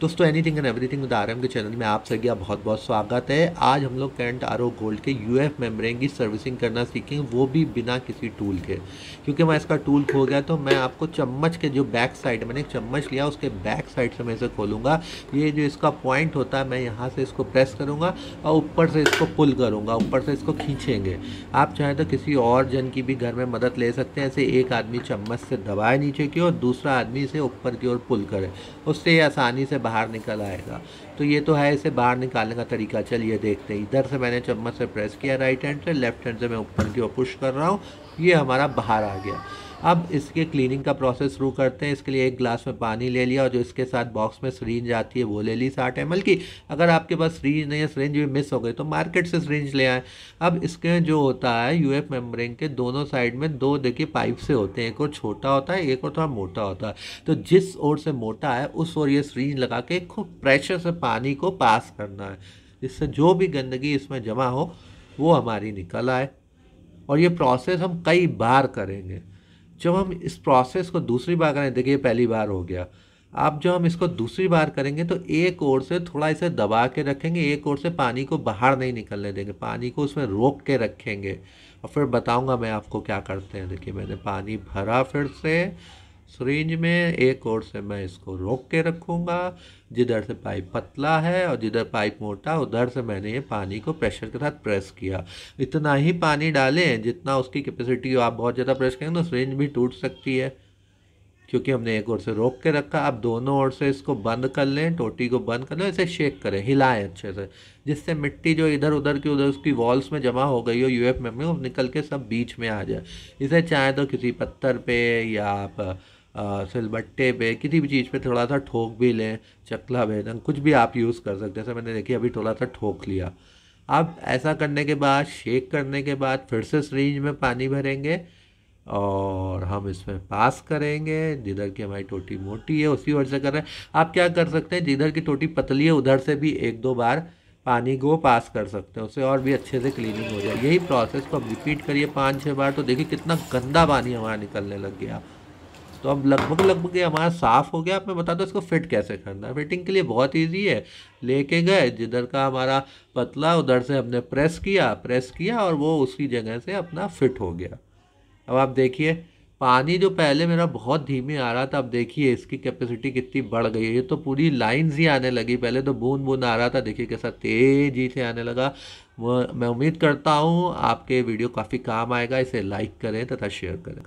दोस्तों anything and everything with M K channel में आप सभी का बहुत बहुत स्वागत है आज हम लोग कैंट आर गोल्ड के यूएफ मेम्ब्रेन की सर्विसिंग करना सीखेंगे वो भी बिना किसी टूल के क्योंकि मैं इसका टूल खो गया तो मैं आपको चम्मच के जो बैक साइड मैंने एक चम्मच लिया उसके बैक साइड से मैं इसे खोलूँगा ये जो इसका पॉइंट होता है मैं यहाँ से इसको प्रेस करूँगा और ऊपर से इसको पुल करूँगा ऊपर से इसको खींचेंगे आप चाहें तो किसी और जन की भी घर में मदद ले सकते हैं ऐसे एक आदमी चम्मच से दबाए नीचे की और दूसरा आदमी इसे ऊपर की ओर पुल करे उससे आसानी से बाहर निकल आएगा तो ये तो है इसे बाहर निकालने का तरीका चलिए देखते हैं इधर से मैंने चम्मच से प्रेस किया राइट हैंड से लेफ्ट हैंड से मैं ऊपर की ओर पुश कर रहा हूँ ये हमारा बाहर आ गया अब इसके क्लीनिंग का प्रोसेस शुरू करते हैं इसके लिए एक ग्लास में पानी ले लिया और जो इसके साथ बॉक्स में सरेंज आती है वो ले ली साठ एम की अगर आपके पास सरेंज नहीं है सरेंज भी मिस हो गई तो मार्केट से सरेंज ले आए अब इसके जो होता है यू एफ के दोनों साइड में दो देखिए पाइप से होते हैं एक और छोटा होता है एक और थोड़ा मोटा होता है तो जिस ओर से मोटा है उस ओर ये सरेंज लगा के खूब प्रेशर से पानी को पास करना है इससे जो भी गंदगी इसमें जमा हो वो हमारी निकल आए और ये प्रोसेस हम कई बार करेंगे जब हम इस प्रोसेस को दूसरी बार करें देखिए पहली बार हो गया आप जब हम इसको दूसरी बार करेंगे तो एक ओर से थोड़ा इसे दबा के रखेंगे एक ओर से पानी को बाहर नहीं निकलने देंगे पानी को उसमें रोक के रखेंगे और फिर बताऊंगा मैं आपको क्या करते हैं देखिए मैंने पानी भरा फिर से सरेंज में एक और से मैं इसको रोक के रखूँगा जिधर से पाइप पतला है और जिधर पाइप मोटा उधर से मैंने ये पानी को प्रेशर के साथ प्रेस किया इतना ही पानी डालें जितना उसकी कैपेसिटी हो आप बहुत ज़्यादा प्रेस करेंगे तो सरेंज भी टूट सकती है क्योंकि हमने एक ओर से रोक के रखा आप दोनों ओर से इसको बंद कर लें टोटी को बंद कर लें इसे शेक करें हिलाएं अच्छे से जिससे मिट्टी जो इधर उधर की उधर उसकी वॉल्स में जमा हो गई हो यूएफ में वो निकल के सब बीच में आ जाए इसे चाहे तो किसी पत्थर पे या आप सिलबट्टे पे किसी भी चीज़ पे थोड़ा सा ठोक भी लें चकला बेदन कुछ भी आप यूज़ कर सकते हैं जैसे मैंने देखिए अभी थोड़ा सा ठोक लिया आप ऐसा करने के बाद शेक करने के बाद फिर से सरिंज में पानी भरेंगे और हम इसमें पास करेंगे जिधर की हमारी टोटी मोटी है उसी ओर से कर रहे हैं आप क्या कर सकते हैं जिधर की टोटी पतली है उधर से भी एक दो बार पानी को पास कर सकते हैं उससे और भी अच्छे से क्लीनिंग हो जाए यही प्रोसेस को आप रिपीट करिए पाँच छः बार तो देखिए कितना गंदा पानी हमारा निकलने लग गया तो अब लगभग लगभग ये हमारा साफ़ हो गया अब मैं बता दूँ इसको फिट कैसे करना है फिटिंग के लिए बहुत ईजी है लेके गए जिधर का हमारा पतला उधर से हमने प्रेस किया प्रेस किया और वो उसी जगह से अपना फिट हो गया अब आप देखिए पानी जो पहले मेरा बहुत धीमे आ रहा था अब देखिए इसकी कैपेसिटी कितनी बढ़ गई है ये तो पूरी लाइन्स ही आने लगी पहले तो बूंद बूंद आ रहा था देखिए कैसा तेजी से आने लगा मैं उम्मीद करता हूँ आपके वीडियो काफ़ी काम आएगा इसे लाइक करें तथा शेयर करें